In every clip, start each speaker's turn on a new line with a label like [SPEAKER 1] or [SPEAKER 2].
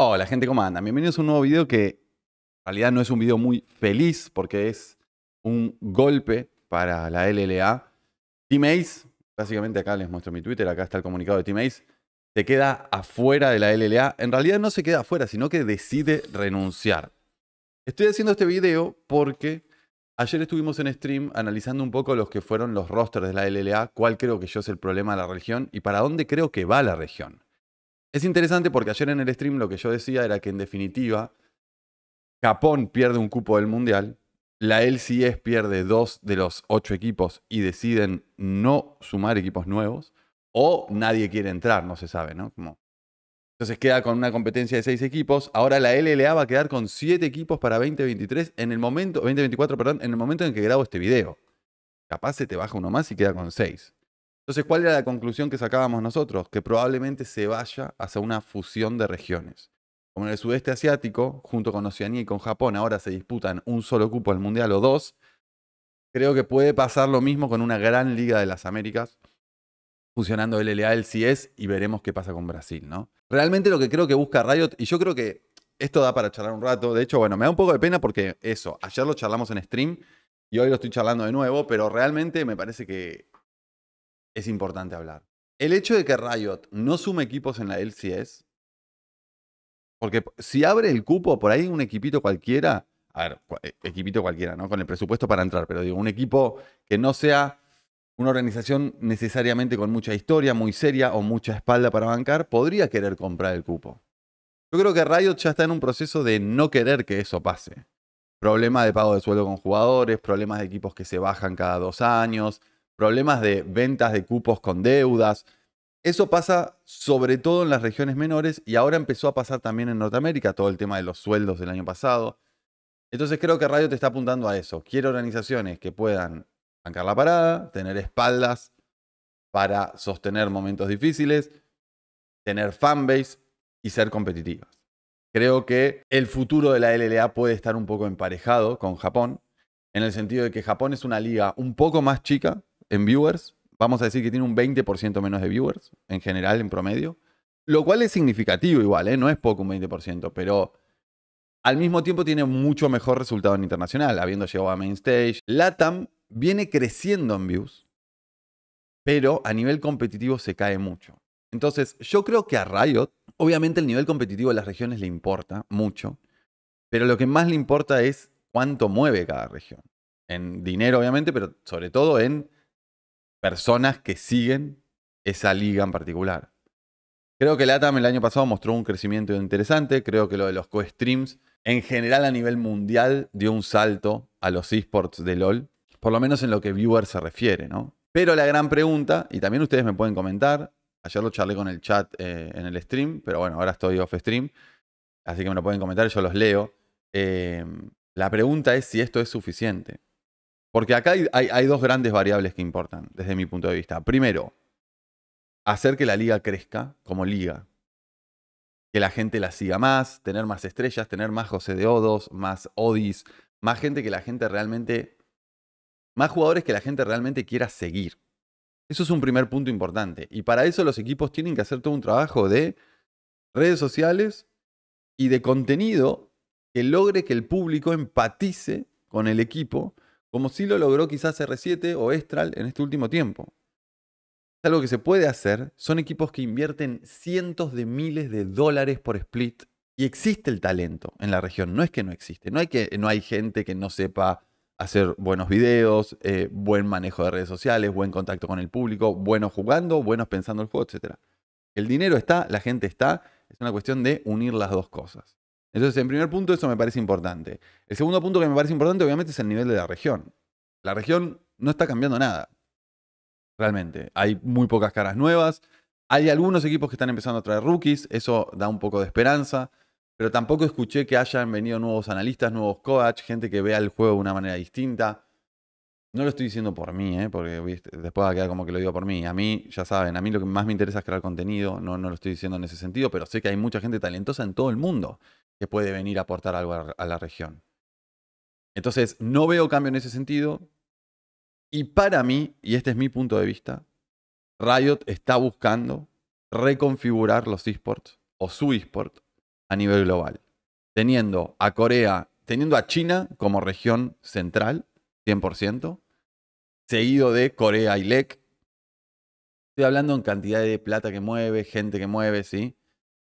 [SPEAKER 1] Hola gente, ¿cómo andan? Bienvenidos a un nuevo video que en realidad no es un video muy feliz porque es un golpe para la LLA. Ace, básicamente acá les muestro mi Twitter, acá está el comunicado de Ace, se queda afuera de la LLA. En realidad no se queda afuera, sino que decide renunciar. Estoy haciendo este video porque ayer estuvimos en stream analizando un poco los que fueron los rosters de la LLA, cuál creo que yo es el problema de la región y para dónde creo que va la región. Es interesante porque ayer en el stream lo que yo decía era que en definitiva Japón pierde un cupo del Mundial, la LCS pierde dos de los ocho equipos y deciden no sumar equipos nuevos, o nadie quiere entrar, no se sabe, ¿no? Entonces queda con una competencia de seis equipos. Ahora la LLA va a quedar con siete equipos para 2023 en el momento, 2024, perdón, en el momento en que grabo este video. Capaz se te baja uno más y queda con seis. Entonces, ¿cuál era la conclusión que sacábamos nosotros? Que probablemente se vaya hacia una fusión de regiones. Como en el sudeste asiático, junto con Oceanía y con Japón, ahora se disputan un solo cupo al Mundial o dos, creo que puede pasar lo mismo con una gran Liga de las Américas, fusionando LLA, el CIS, y veremos qué pasa con Brasil, ¿no? Realmente lo que creo que busca Riot, y yo creo que esto da para charlar un rato, de hecho, bueno, me da un poco de pena porque eso, ayer lo charlamos en stream y hoy lo estoy charlando de nuevo, pero realmente me parece que es importante hablar. El hecho de que Riot no sume equipos en la LCS, porque si abre el cupo, por ahí un equipito cualquiera, a ver, eh, equipito cualquiera, ¿no? Con el presupuesto para entrar, pero digo, un equipo que no sea una organización necesariamente con mucha historia, muy seria o mucha espalda para bancar, podría querer comprar el cupo. Yo creo que Riot ya está en un proceso de no querer que eso pase. Problemas de pago de sueldo con jugadores, problemas de equipos que se bajan cada dos años, problemas de ventas de cupos con deudas. Eso pasa sobre todo en las regiones menores y ahora empezó a pasar también en Norteamérica, todo el tema de los sueldos del año pasado. Entonces creo que Radio te está apuntando a eso. Quiero organizaciones que puedan bancar la parada, tener espaldas para sostener momentos difíciles, tener fanbase y ser competitivas. Creo que el futuro de la LLA puede estar un poco emparejado con Japón, en el sentido de que Japón es una liga un poco más chica, en viewers. Vamos a decir que tiene un 20% menos de viewers, en general, en promedio. Lo cual es significativo igual, ¿eh? No es poco un 20%, pero al mismo tiempo tiene mucho mejor resultado en internacional, habiendo llegado a main stage. LATAM viene creciendo en views, pero a nivel competitivo se cae mucho. Entonces, yo creo que a Riot, obviamente el nivel competitivo de las regiones le importa mucho, pero lo que más le importa es cuánto mueve cada región. En dinero, obviamente, pero sobre todo en personas que siguen esa liga en particular. Creo que el ATAM el año pasado mostró un crecimiento interesante. Creo que lo de los co-streams, en general a nivel mundial, dio un salto a los esports de LOL. Por lo menos en lo que viewer se refiere, ¿no? Pero la gran pregunta, y también ustedes me pueden comentar, ayer lo charlé con el chat eh, en el stream, pero bueno, ahora estoy off stream, así que me lo pueden comentar, yo los leo. Eh, la pregunta es si esto es suficiente. Porque acá hay, dos grandes variables que importan desde mi punto de vista. Primero, hacer que la liga crezca como liga. Que la gente la siga más, tener más estrellas, tener más José de Odos, más Odis, más gente que la gente realmente... Más jugadores que la gente realmente quiera seguir. Eso es un primer punto importante. Y para eso los equipos tienen que hacer todo un trabajo de redes sociales y de contenido que logre que el público empatice con el equipo como sí lo logró quizás R7 o Estral en este último tiempo. Es algo que se puede hacer, son equipos que invierten cientos de miles de dólares por split y existe el talento en la región, no es que no existe, no hay, que, no hay gente que no sepa hacer buenos videos, eh, buen manejo de redes sociales, buen contacto con el público, buenos jugando, buenos pensando el juego, etc. El dinero está, la gente está, es una cuestión de unir las dos cosas. Entonces, en primer punto, eso me parece importante. El segundo punto que me parece importante, obviamente, es el nivel de la región. La región no está cambiando nada, realmente. Hay muy pocas caras nuevas. Hay algunos equipos que están empezando a traer rookies, eso da un poco de esperanza, pero tampoco escuché que hayan venido nuevos analistas, nuevos coach, gente que vea el juego de una manera distinta. No lo estoy diciendo por mí, ¿eh? porque después va a quedar como que lo digo por mí. A mí, ya saben, a mí lo que más me interesa es crear contenido, no, no lo estoy diciendo en ese sentido, pero sé que hay mucha gente talentosa en todo el mundo que puede venir a aportar algo a, la región. Entonces, no veo cambio en ese sentido. Y para mí, y este es mi punto de vista, Riot está buscando reconfigurar los esports o su esport a nivel global, teniendo a Corea, teniendo a China como región central, 100%, seguido de Corea y LEC. Estoy hablando en cantidad de plata que mueve, gente que mueve, ¿sí?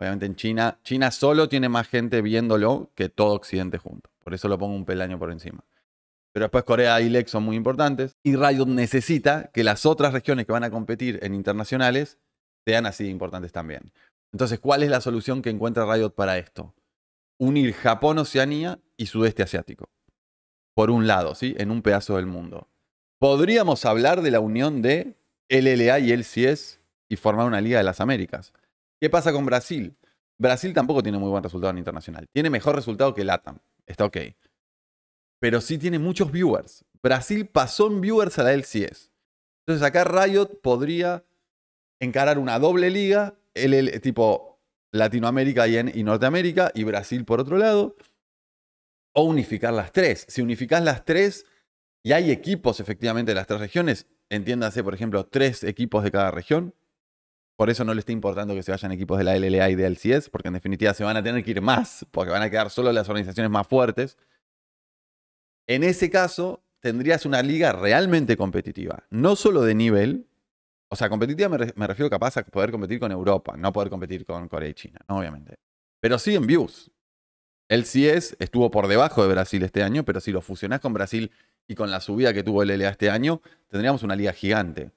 [SPEAKER 1] Obviamente en China, China solo tiene más gente viéndolo que todo Occidente junto. Por eso lo pongo un pelaño por encima. Pero después Corea y Lex son muy importantes. Y Riot necesita que las otras regiones que van a competir en internacionales sean así importantes también. Entonces, ¿cuál es la solución que encuentra Riot para esto? Unir Japón, Oceanía y Sudeste Asiático. Por un lado, ¿sí? En un pedazo del mundo. Podríamos hablar de la unión de LLA y LCS y formar una Liga de las Américas. ¿Qué pasa con Brasil? Brasil tampoco tiene muy buen resultado en internacional. Tiene mejor resultado que LATAM. Está ok. Pero sí tiene muchos viewers. Brasil pasó en viewers a la LCS. Entonces acá Riot podría encarar una doble liga, el, tipo Latinoamérica y, y Norteamérica, y Brasil por otro lado, o unificar las tres. Si unificas las tres y hay equipos efectivamente de las tres regiones, entiéndase por ejemplo tres equipos de cada región, por eso no le está importando que se vayan equipos de la LLA y del CIES, porque en definitiva se van a tener que ir más, porque van a quedar solo las organizaciones más fuertes. En ese caso, tendrías una liga realmente competitiva, no solo de nivel, o sea, competitiva me, refiero capaz a poder competir con Europa, no poder competir con Corea y China, obviamente. Pero sí en views. El CIES estuvo por debajo de Brasil este año, pero si lo fusionás con Brasil y con la subida que tuvo el LLA este año, tendríamos una liga gigante.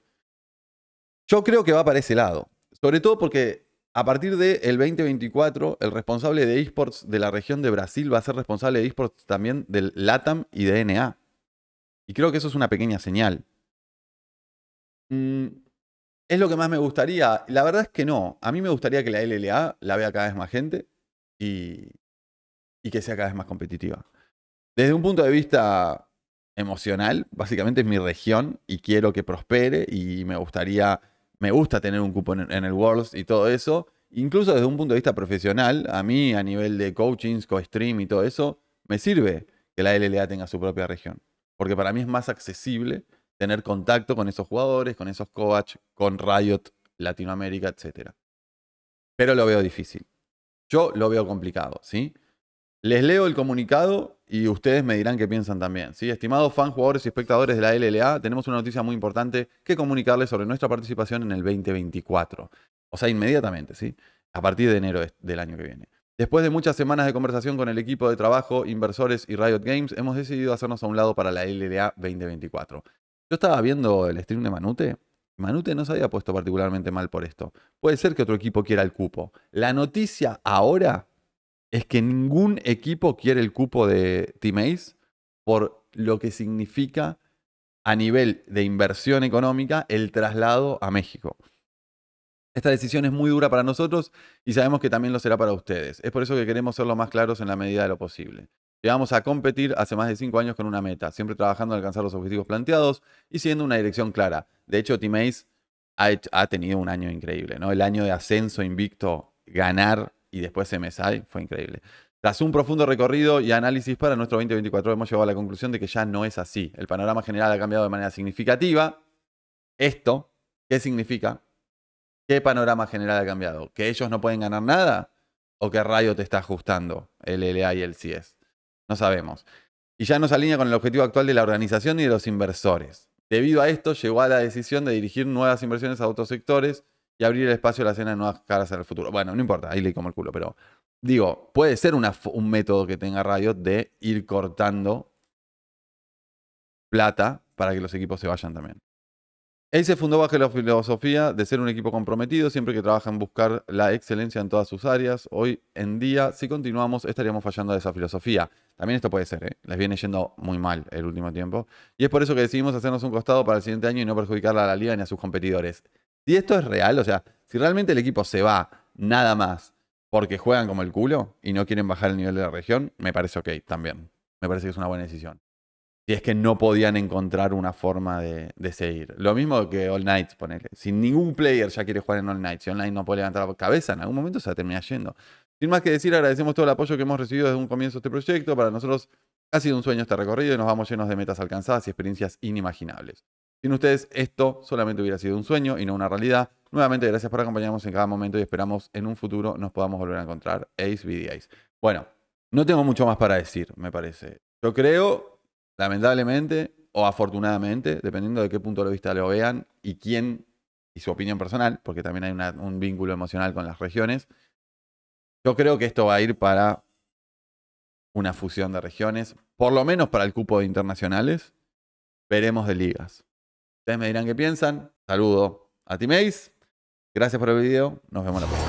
[SPEAKER 1] Yo creo que va para ese lado. Sobre todo porque a partir del 2024, el responsable de esports de la región de Brasil va a ser responsable de esports también del LATAM y de NA. Y creo que eso es una pequeña señal. Mm, es lo que más me gustaría. La verdad es que no. A mí me gustaría que la LLA la vea cada vez más gente y, y que sea cada vez más competitiva. Desde un punto de vista emocional, básicamente es mi región y quiero que prospere y me gustaría me gusta tener un cupo en, el Worlds y todo eso. Incluso desde un punto de vista profesional, a mí a nivel de coachings, co-stream y todo eso, me sirve que la LLA tenga su propia región. Porque para mí es más accesible tener contacto con esos jugadores, con esos coach, con Riot, Latinoamérica, etc. Pero lo veo difícil. Yo lo veo complicado, ¿sí? Les leo el comunicado y ustedes me dirán qué piensan también. ¿sí? Estimados fans, jugadores y espectadores de la LLA, tenemos una noticia muy importante que comunicarles sobre nuestra participación en el 2024. O sea, inmediatamente, ¿sí? A partir de enero del año que viene. Después de muchas semanas de conversación con el equipo de trabajo, inversores y Riot Games, hemos decidido hacernos a un lado para la LLA 2024. Yo estaba viendo el stream de Manute. Manute no se había puesto particularmente mal por esto. Puede ser que otro equipo quiera el cupo. La noticia ahora es que ningún equipo quiere el cupo de Team Ace por lo que significa a nivel de inversión económica el traslado a México. Esta decisión es muy dura para nosotros y sabemos que también lo será para ustedes. Es por eso que queremos ser lo más claros en la medida de lo posible. Llevamos a competir hace más de cinco años con una meta, siempre trabajando en alcanzar los objetivos planteados y siendo una dirección clara. De hecho, Team Ace ha, ha tenido un año increíble, ¿no? El año de ascenso invicto, ganar y después MSI, fue increíble. Tras un profundo recorrido y análisis para nuestro 2024 hemos llegado a la conclusión de que ya no es así. El panorama general ha cambiado de manera significativa. Esto, ¿qué significa? ¿Qué panorama general ha cambiado? ¿Que ellos no pueden ganar nada? ¿O que Rayo te está ajustando el LA y el CIES? No sabemos. Y ya no se alinea con el objetivo actual de la organización y de los inversores. Debido a esto, llegó a la decisión de dirigir nuevas inversiones a otros sectores y abrir el espacio a la escena de nuevas caras en el futuro. Bueno, no importa, ahí le como el culo, pero digo, puede ser un método que tenga radio de ir cortando plata para que los equipos se vayan también. Él se fundó bajo la filosofía de ser un equipo comprometido, siempre que trabaja en buscar la excelencia en todas sus áreas. Hoy en día, si continuamos, estaríamos fallando de esa filosofía. También esto puede ser, ¿eh? les viene yendo muy mal el último tiempo. Y es por eso que decidimos hacernos un costado para el siguiente año y no perjudicarla a la liga ni a sus competidores. Si esto es real, o sea, si realmente el equipo se va nada más porque juegan como el culo y no quieren bajar el nivel de la región, me parece ok también. Me parece que es una buena decisión. Si es que no podían encontrar una forma de, seguir. Lo mismo que All Nights, ponele. Si ningún player ya quiere jugar en All Nights, si All Nights no puede levantar la cabeza, en algún momento se va termina yendo. Sin más que decir, agradecemos todo el apoyo que hemos recibido desde un comienzo de este proyecto. Para nosotros ha sido un sueño este recorrido y nos vamos llenos de metas alcanzadas y experiencias inimaginables. Sin ustedes esto solamente hubiera sido un sueño y no una realidad. Nuevamente, gracias por acompañarnos en cada momento y esperamos en un futuro nos podamos volver a encontrar. Ace VDAs. Bueno, no tengo mucho más para decir, me parece. Yo creo, lamentablemente o afortunadamente, dependiendo de qué punto de vista lo vean y quién y su opinión personal, porque también hay un vínculo emocional con las regiones, yo creo que esto va a ir para una fusión de regiones, por lo menos para el cupo de internacionales. Veremos de ligas. Ustedes me dirán qué piensan. Saludo a Timéis. Gracias por el video. Nos vemos la próxima.